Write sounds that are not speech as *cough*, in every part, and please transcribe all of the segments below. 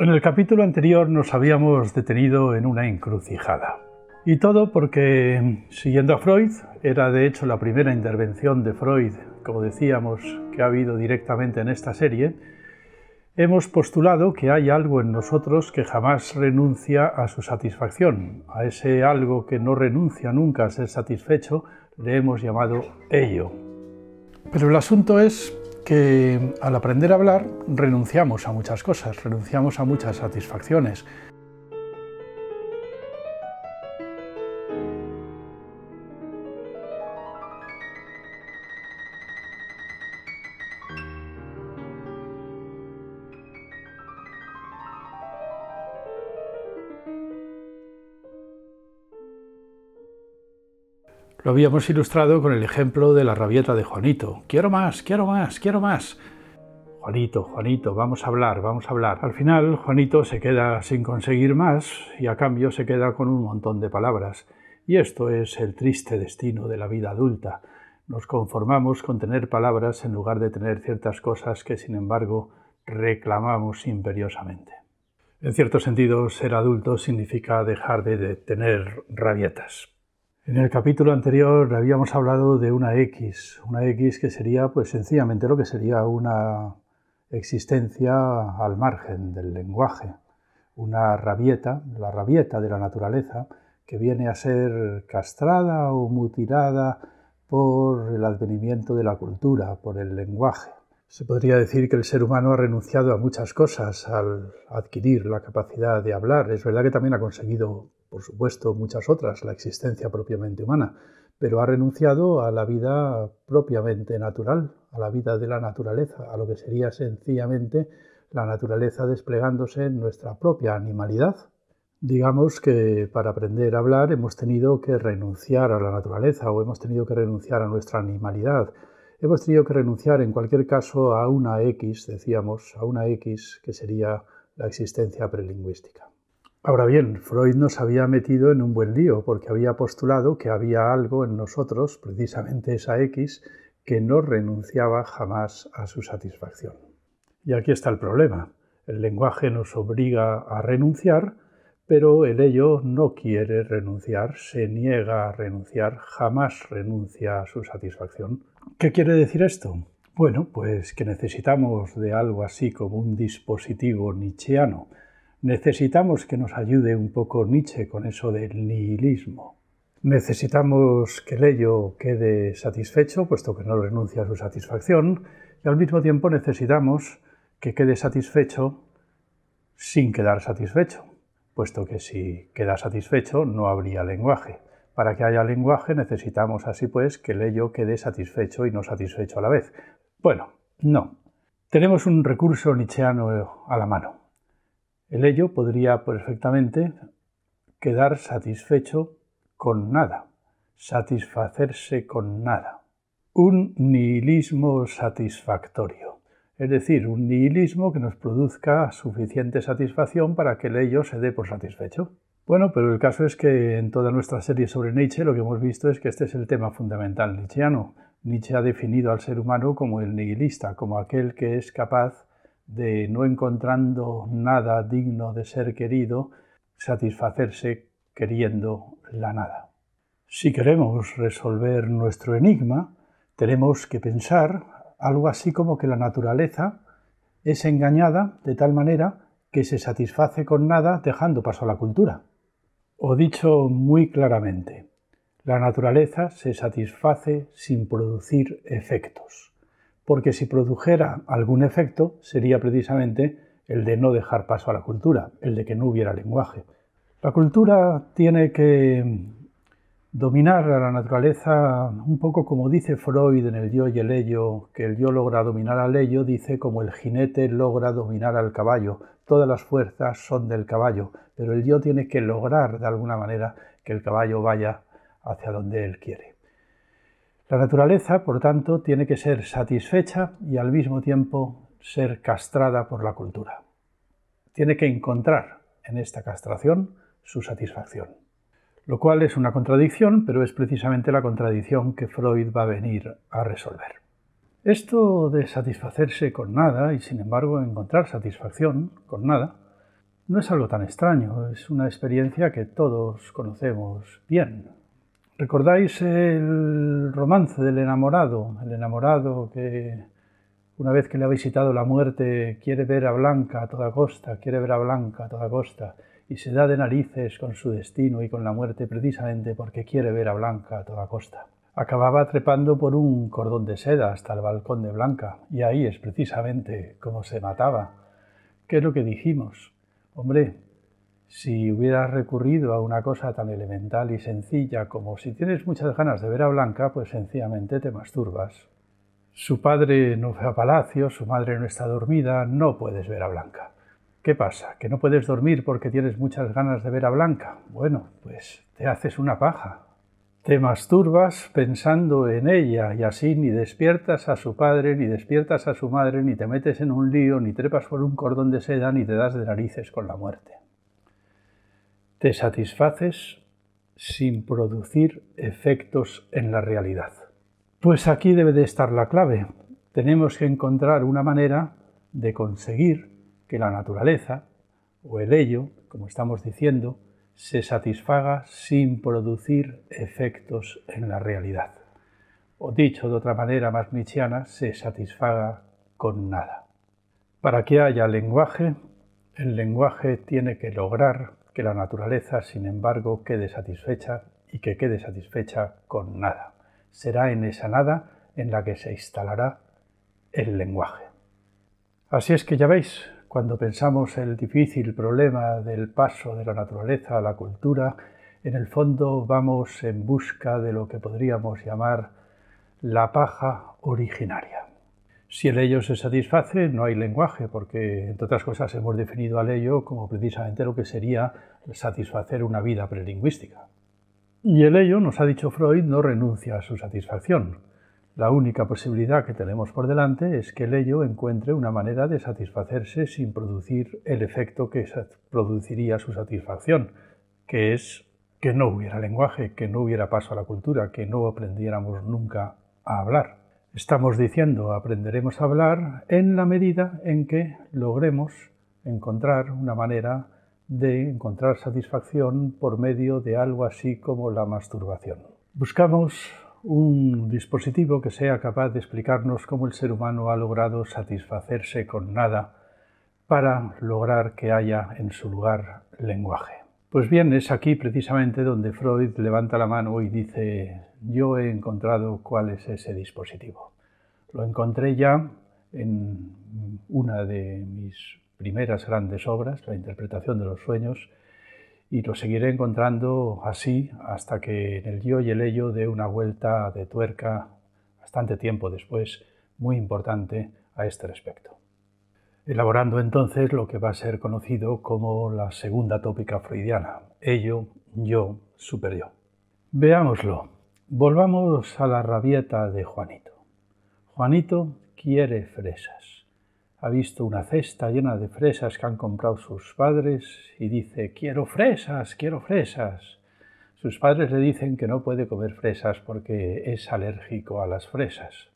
En el capítulo anterior nos habíamos detenido en una encrucijada. Y todo porque, siguiendo a Freud, era de hecho la primera intervención de Freud, como decíamos, que ha habido directamente en esta serie, hemos postulado que hay algo en nosotros que jamás renuncia a su satisfacción. A ese algo que no renuncia nunca a ser satisfecho le hemos llamado ello. Pero el asunto es que al aprender a hablar renunciamos a muchas cosas, renunciamos a muchas satisfacciones, Lo habíamos ilustrado con el ejemplo de la rabieta de Juanito. Quiero más, quiero más, quiero más. Juanito, Juanito, vamos a hablar, vamos a hablar. Al final, Juanito se queda sin conseguir más y a cambio se queda con un montón de palabras. Y esto es el triste destino de la vida adulta. Nos conformamos con tener palabras en lugar de tener ciertas cosas que, sin embargo, reclamamos imperiosamente. En cierto sentido, ser adulto significa dejar de tener rabietas. En el capítulo anterior habíamos hablado de una X, una X que sería pues sencillamente lo que sería una existencia al margen del lenguaje, una rabieta, la rabieta de la naturaleza, que viene a ser castrada o mutilada por el advenimiento de la cultura, por el lenguaje. Se podría decir que el ser humano ha renunciado a muchas cosas al adquirir la capacidad de hablar. Es verdad que también ha conseguido por supuesto, muchas otras, la existencia propiamente humana, pero ha renunciado a la vida propiamente natural, a la vida de la naturaleza, a lo que sería sencillamente la naturaleza desplegándose en nuestra propia animalidad. Digamos que para aprender a hablar hemos tenido que renunciar a la naturaleza o hemos tenido que renunciar a nuestra animalidad. Hemos tenido que renunciar en cualquier caso a una X, decíamos, a una X que sería la existencia prelingüística. Ahora bien, Freud nos había metido en un buen lío porque había postulado que había algo en nosotros, precisamente esa X, que no renunciaba jamás a su satisfacción. Y aquí está el problema. El lenguaje nos obliga a renunciar, pero el ello no quiere renunciar, se niega a renunciar, jamás renuncia a su satisfacción. ¿Qué quiere decir esto? Bueno, pues que necesitamos de algo así como un dispositivo nietzscheano Necesitamos que nos ayude un poco Nietzsche con eso del nihilismo. Necesitamos que Leyo quede satisfecho, puesto que no renuncia a su satisfacción, y al mismo tiempo necesitamos que quede satisfecho sin quedar satisfecho, puesto que si queda satisfecho no habría lenguaje. Para que haya lenguaje necesitamos así pues que Leyo quede satisfecho y no satisfecho a la vez. Bueno, no. Tenemos un recurso nietzscheano a la mano. El ello podría perfectamente quedar satisfecho con nada, satisfacerse con nada. Un nihilismo satisfactorio, es decir, un nihilismo que nos produzca suficiente satisfacción para que el ello se dé por satisfecho. Bueno, pero el caso es que en toda nuestra serie sobre Nietzsche lo que hemos visto es que este es el tema fundamental nietzscheano. Nietzsche ha definido al ser humano como el nihilista, como aquel que es capaz de no encontrando nada digno de ser querido, satisfacerse queriendo la nada. Si queremos resolver nuestro enigma, tenemos que pensar algo así como que la naturaleza es engañada de tal manera que se satisface con nada dejando paso a la cultura. O dicho muy claramente, la naturaleza se satisface sin producir efectos porque si produjera algún efecto sería precisamente el de no dejar paso a la cultura, el de que no hubiera lenguaje. La cultura tiene que dominar a la naturaleza un poco como dice Freud en el yo y el ello, que el yo logra dominar al ello, dice como el jinete logra dominar al caballo, todas las fuerzas son del caballo, pero el yo tiene que lograr de alguna manera que el caballo vaya hacia donde él quiere. La naturaleza, por tanto, tiene que ser satisfecha y al mismo tiempo ser castrada por la cultura. Tiene que encontrar en esta castración su satisfacción. Lo cual es una contradicción, pero es precisamente la contradicción que Freud va a venir a resolver. Esto de satisfacerse con nada y sin embargo encontrar satisfacción con nada no es algo tan extraño, es una experiencia que todos conocemos bien. ¿Recordáis el romance del enamorado? El enamorado que una vez que le ha visitado la muerte quiere ver a Blanca a toda costa, quiere ver a Blanca a toda costa y se da de narices con su destino y con la muerte precisamente porque quiere ver a Blanca a toda costa. Acababa trepando por un cordón de seda hasta el balcón de Blanca y ahí es precisamente como se mataba. ¿Qué es lo que dijimos? Hombre, si hubieras recurrido a una cosa tan elemental y sencilla como si tienes muchas ganas de ver a Blanca, pues sencillamente te masturbas. Su padre no fue a palacio, su madre no está dormida, no puedes ver a Blanca. ¿Qué pasa? ¿Que no puedes dormir porque tienes muchas ganas de ver a Blanca? Bueno, pues te haces una paja. Te masturbas pensando en ella y así ni despiertas a su padre, ni despiertas a su madre, ni te metes en un lío, ni trepas por un cordón de seda, ni te das de narices con la muerte te satisfaces sin producir efectos en la realidad. Pues aquí debe de estar la clave. Tenemos que encontrar una manera de conseguir que la naturaleza o el ello, como estamos diciendo, se satisfaga sin producir efectos en la realidad. O dicho de otra manera más nichiana se satisfaga con nada. Para que haya lenguaje, el lenguaje tiene que lograr que la naturaleza, sin embargo, quede satisfecha y que quede satisfecha con nada. Será en esa nada en la que se instalará el lenguaje. Así es que ya veis, cuando pensamos el difícil problema del paso de la naturaleza a la cultura, en el fondo vamos en busca de lo que podríamos llamar la paja originaria. Si el ello se satisface, no hay lenguaje, porque, entre otras cosas, hemos definido al ello como precisamente lo que sería satisfacer una vida prelingüística. Y el ello, nos ha dicho Freud, no renuncia a su satisfacción. La única posibilidad que tenemos por delante es que el ello encuentre una manera de satisfacerse sin producir el efecto que produciría su satisfacción, que es que no hubiera lenguaje, que no hubiera paso a la cultura, que no aprendiéramos nunca a hablar. Estamos diciendo aprenderemos a hablar en la medida en que logremos encontrar una manera de encontrar satisfacción por medio de algo así como la masturbación. Buscamos un dispositivo que sea capaz de explicarnos cómo el ser humano ha logrado satisfacerse con nada para lograr que haya en su lugar lenguaje. Pues bien, es aquí precisamente donde Freud levanta la mano y dice, yo he encontrado cuál es ese dispositivo. Lo encontré ya en una de mis primeras grandes obras, la interpretación de los sueños, y lo seguiré encontrando así hasta que en el yo y el ello dé una vuelta de tuerca bastante tiempo después, muy importante a este respecto elaborando entonces lo que va a ser conocido como la segunda tópica freudiana, ello, yo, superior. Veámoslo. Volvamos a la rabieta de Juanito. Juanito quiere fresas. Ha visto una cesta llena de fresas que han comprado sus padres y dice, quiero fresas, quiero fresas. Sus padres le dicen que no puede comer fresas porque es alérgico a las fresas.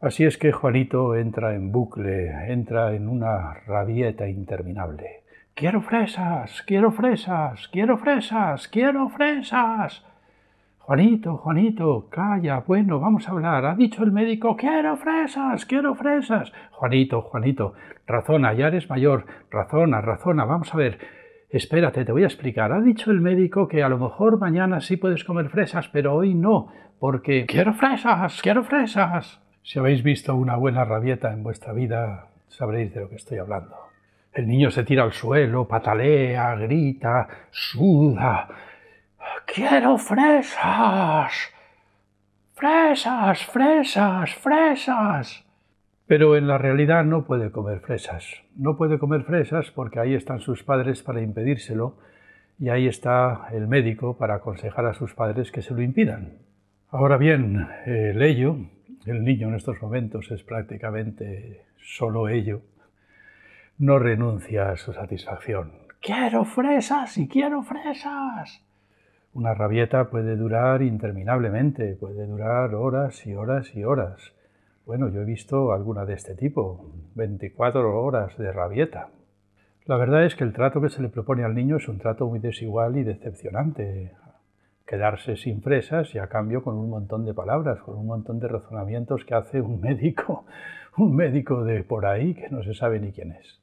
Así es que Juanito entra en bucle, entra en una rabieta interminable. Quiero fresas, quiero fresas, quiero fresas, quiero fresas. Juanito, Juanito, calla, bueno, vamos a hablar. Ha dicho el médico, quiero fresas, quiero fresas. Juanito, Juanito, razona, ya eres mayor, razona, razona, vamos a ver. Espérate, te voy a explicar. Ha dicho el médico que a lo mejor mañana sí puedes comer fresas, pero hoy no, porque... Quiero fresas, quiero fresas. Si habéis visto una buena rabieta en vuestra vida, sabréis de lo que estoy hablando. El niño se tira al suelo, patalea, grita, suda. ¡Quiero fresas! ¡Fresas, fresas, fresas! Pero en la realidad no puede comer fresas. No puede comer fresas porque ahí están sus padres para impedírselo y ahí está el médico para aconsejar a sus padres que se lo impidan. Ahora bien, el Leyo, el niño en estos momentos es prácticamente solo ello, no renuncia a su satisfacción. ¡Quiero fresas y quiero fresas! Una rabieta puede durar interminablemente, puede durar horas y horas y horas. Bueno, yo he visto alguna de este tipo, 24 horas de rabieta. La verdad es que el trato que se le propone al niño es un trato muy desigual y decepcionante quedarse sin fresas y a cambio con un montón de palabras, con un montón de razonamientos que hace un médico, *laughs* un médico de por ahí que no se sabe ni quién es.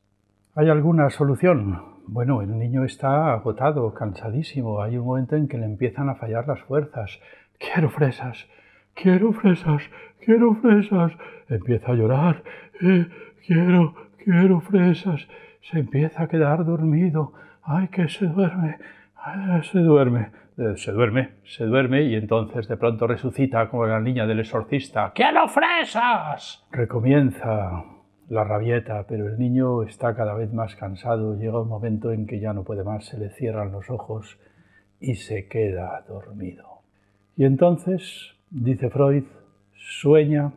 ¿Hay alguna solución? Bueno, el niño está agotado, cansadísimo. Hay un momento en que le empiezan a fallar las fuerzas. Quiero fresas, quiero fresas, quiero fresas. Empieza a llorar. Eh, quiero, quiero fresas. Se empieza a quedar dormido. Ay, que se duerme. Ay, se duerme. Eh, se duerme, se duerme y entonces de pronto resucita como la niña del exorcista. ¡Que fresas! Recomienza la rabieta, pero el niño está cada vez más cansado. Llega un momento en que ya no puede más, se le cierran los ojos y se queda dormido. Y entonces, dice Freud, sueña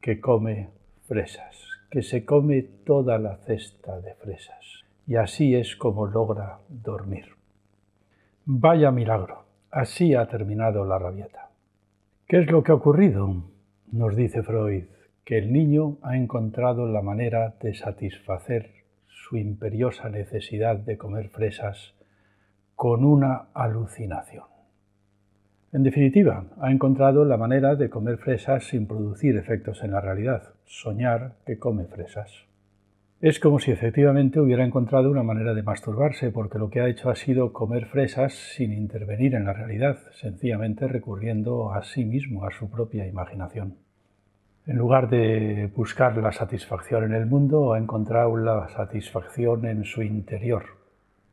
que come fresas, que se come toda la cesta de fresas. Y así es como logra dormir. Vaya milagro. Así ha terminado la rabieta. ¿Qué es lo que ha ocurrido? Nos dice Freud, que el niño ha encontrado la manera de satisfacer su imperiosa necesidad de comer fresas con una alucinación. En definitiva, ha encontrado la manera de comer fresas sin producir efectos en la realidad, soñar que come fresas. Es como si efectivamente hubiera encontrado una manera de masturbarse, porque lo que ha hecho ha sido comer fresas sin intervenir en la realidad, sencillamente recurriendo a sí mismo, a su propia imaginación. En lugar de buscar la satisfacción en el mundo, ha encontrado la satisfacción en su interior,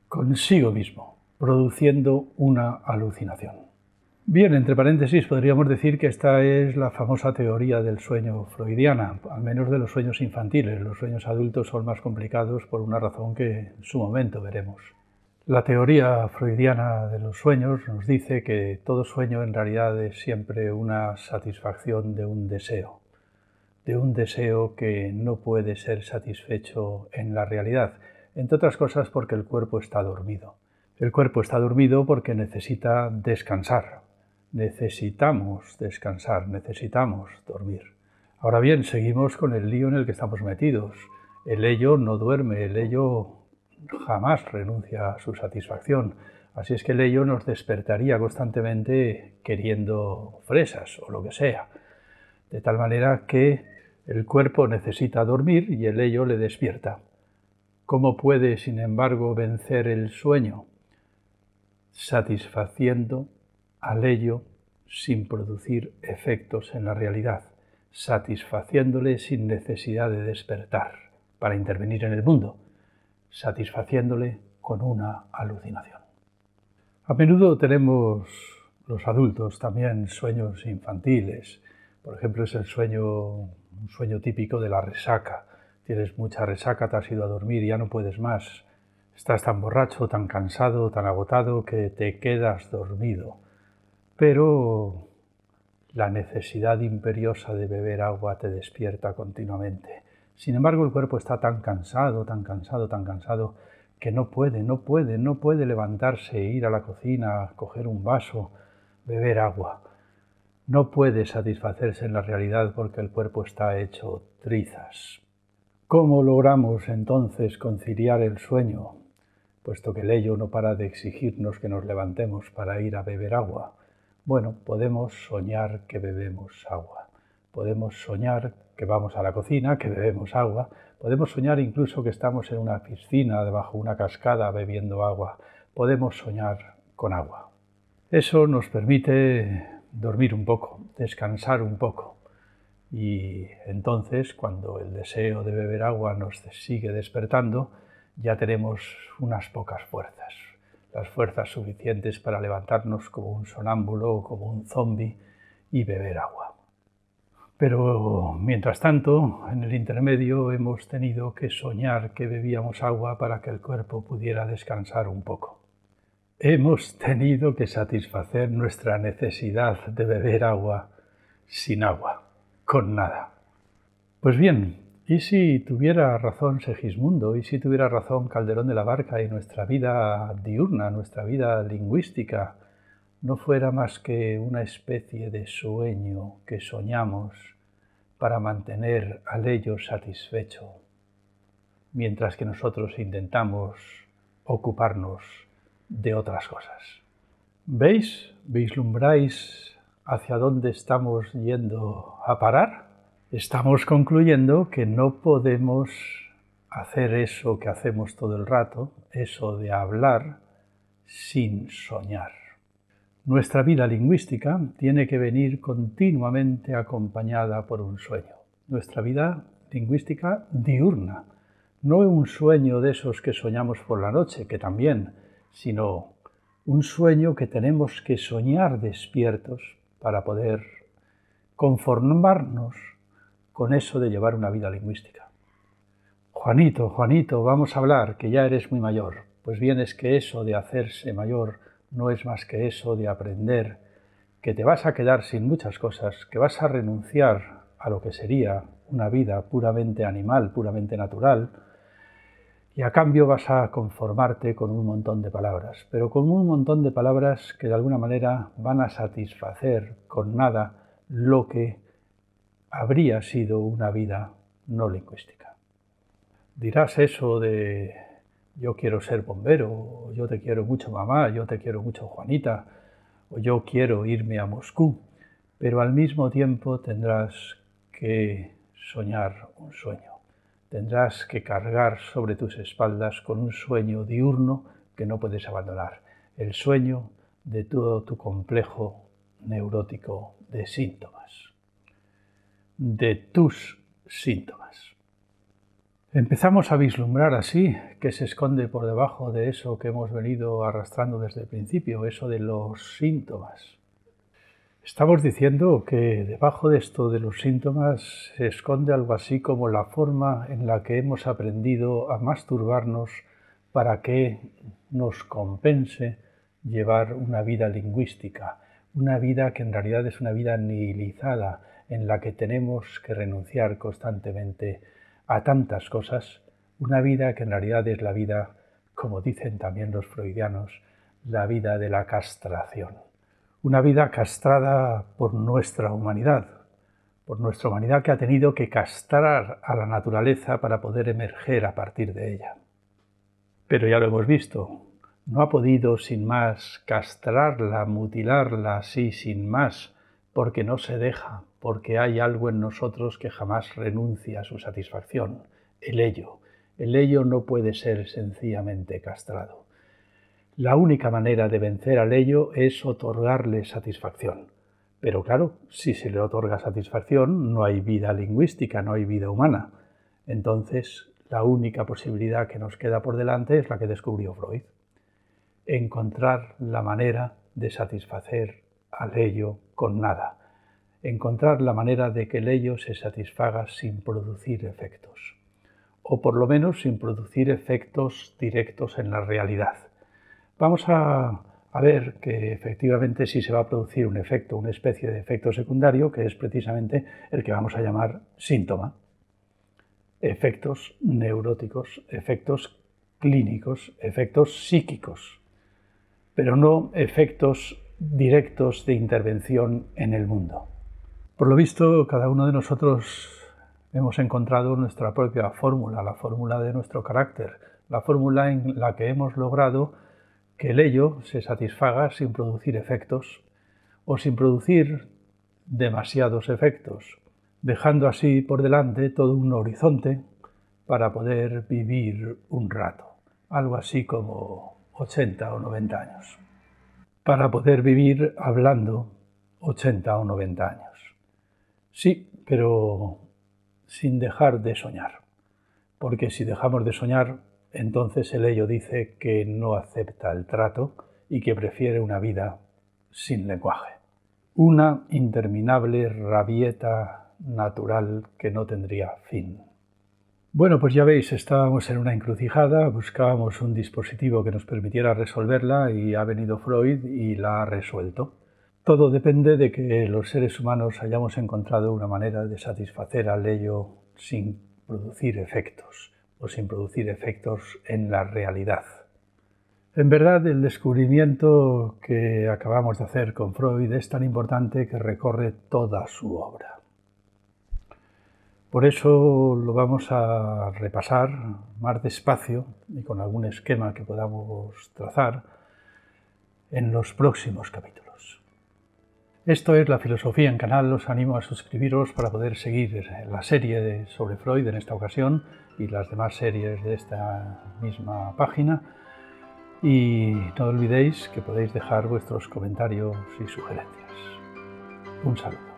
consigo mismo, produciendo una alucinación. Bien, entre paréntesis, podríamos decir que esta es la famosa teoría del sueño freudiana, al menos de los sueños infantiles. Los sueños adultos son más complicados por una razón que en su momento veremos. La teoría freudiana de los sueños nos dice que todo sueño en realidad es siempre una satisfacción de un deseo, de un deseo que no puede ser satisfecho en la realidad, entre otras cosas porque el cuerpo está dormido. El cuerpo está dormido porque necesita descansar, necesitamos descansar, necesitamos dormir. Ahora bien, seguimos con el lío en el que estamos metidos. El ello no duerme, el ello jamás renuncia a su satisfacción. Así es que el ello nos despertaría constantemente queriendo fresas o lo que sea. De tal manera que el cuerpo necesita dormir y el ello le despierta. ¿Cómo puede, sin embargo, vencer el sueño? Satisfaciendo al ello sin producir efectos en la realidad, satisfaciéndole sin necesidad de despertar para intervenir en el mundo, satisfaciéndole con una alucinación. A menudo tenemos los adultos también sueños infantiles. Por ejemplo, es el sueño, un sueño típico de la resaca. Tienes mucha resaca, te has ido a dormir y ya no puedes más. Estás tan borracho, tan cansado, tan agotado que te quedas dormido pero la necesidad imperiosa de beber agua te despierta continuamente. Sin embargo, el cuerpo está tan cansado, tan cansado, tan cansado, que no puede, no puede, no puede levantarse, e ir a la cocina, coger un vaso, beber agua. No puede satisfacerse en la realidad porque el cuerpo está hecho trizas. ¿Cómo logramos entonces conciliar el sueño? Puesto que el ello no para de exigirnos que nos levantemos para ir a beber agua. Bueno, podemos soñar que bebemos agua, podemos soñar que vamos a la cocina, que bebemos agua, podemos soñar incluso que estamos en una piscina, debajo de una cascada, bebiendo agua, podemos soñar con agua. Eso nos permite dormir un poco, descansar un poco. Y entonces, cuando el deseo de beber agua nos sigue despertando, ya tenemos unas pocas fuerzas, las fuerzas suficientes para levantarnos como un sonámbulo o como un zombi y beber agua. Pero mientras tanto, en el intermedio hemos tenido que soñar que bebíamos agua para que el cuerpo pudiera descansar un poco. Hemos tenido que satisfacer nuestra necesidad de beber agua sin agua, con nada. Pues bien, y si tuviera razón Segismundo, y si tuviera razón Calderón de la Barca, y nuestra vida diurna, nuestra vida lingüística, no fuera más que una especie de sueño que soñamos para mantener al ello satisfecho, mientras que nosotros intentamos ocuparnos de otras cosas. ¿Veis? ¿Vislumbráis hacia dónde estamos yendo a parar? estamos concluyendo que no podemos hacer eso que hacemos todo el rato, eso de hablar sin soñar. Nuestra vida lingüística tiene que venir continuamente acompañada por un sueño. Nuestra vida lingüística diurna, no un sueño de esos que soñamos por la noche, que también, sino un sueño que tenemos que soñar despiertos para poder conformarnos con eso de llevar una vida lingüística. Juanito, Juanito, vamos a hablar, que ya eres muy mayor. Pues bien, es que eso de hacerse mayor no es más que eso de aprender, que te vas a quedar sin muchas cosas, que vas a renunciar a lo que sería una vida puramente animal, puramente natural, y a cambio vas a conformarte con un montón de palabras, pero con un montón de palabras que de alguna manera van a satisfacer con nada lo que habría sido una vida no lingüística. Dirás eso de yo quiero ser bombero, yo te quiero mucho mamá, yo te quiero mucho Juanita, o yo quiero irme a Moscú, pero al mismo tiempo tendrás que soñar un sueño. Tendrás que cargar sobre tus espaldas con un sueño diurno que no puedes abandonar, el sueño de todo tu complejo neurótico de síntomas de tus síntomas. Empezamos a vislumbrar así que se esconde por debajo de eso que hemos venido arrastrando desde el principio, eso de los síntomas. Estamos diciendo que debajo de esto de los síntomas se esconde algo así como la forma en la que hemos aprendido a masturbarnos para que nos compense llevar una vida lingüística, una vida que en realidad es una vida nihilizada, en la que tenemos que renunciar constantemente a tantas cosas, una vida que en realidad es la vida, como dicen también los freudianos, la vida de la castración. Una vida castrada por nuestra humanidad, por nuestra humanidad que ha tenido que castrar a la naturaleza para poder emerger a partir de ella. Pero ya lo hemos visto, no ha podido sin más castrarla, mutilarla así sin más, porque no se deja, porque hay algo en nosotros que jamás renuncia a su satisfacción, el ello. El ello no puede ser sencillamente castrado. La única manera de vencer al ello es otorgarle satisfacción. Pero claro, si se le otorga satisfacción, no hay vida lingüística, no hay vida humana. Entonces, la única posibilidad que nos queda por delante es la que descubrió Freud. Encontrar la manera de satisfacer al ello con nada encontrar la manera de que el ello se satisfaga sin producir efectos, o por lo menos sin producir efectos directos en la realidad. Vamos a, ver que efectivamente sí se va a producir un efecto, una especie de efecto secundario, que es precisamente el que vamos a llamar síntoma. Efectos neuróticos, efectos clínicos, efectos psíquicos, pero no efectos directos de intervención en el mundo. Por lo visto, cada uno de nosotros hemos encontrado nuestra propia fórmula, la fórmula de nuestro carácter, la fórmula en la que hemos logrado que el ello se satisfaga sin producir efectos o sin producir demasiados efectos, dejando así por delante todo un horizonte para poder vivir un rato, algo así como 80 o 90 años, para poder vivir hablando 80 o 90 años. Sí, pero sin dejar de soñar. Porque si dejamos de soñar, entonces el ello dice que no acepta el trato y que prefiere una vida sin lenguaje. Una interminable rabieta natural que no tendría fin. Bueno, pues ya veis, estábamos en una encrucijada, buscábamos un dispositivo que nos permitiera resolverla y ha venido Freud y la ha resuelto. Todo depende de que los seres humanos hayamos encontrado una manera de satisfacer al ello sin producir efectos o sin producir efectos en la realidad. En verdad, el descubrimiento que acabamos de hacer con Freud es tan importante que recorre toda su obra. Por eso lo vamos a repasar más despacio y con algún esquema que podamos trazar en los próximos capítulos. Esto es La Filosofía en Canal. Os animo a suscribiros para poder seguir la serie sobre Freud en esta ocasión y las demás series de esta misma página. Y no olvidéis que podéis dejar vuestros comentarios y sugerencias. Un saludo.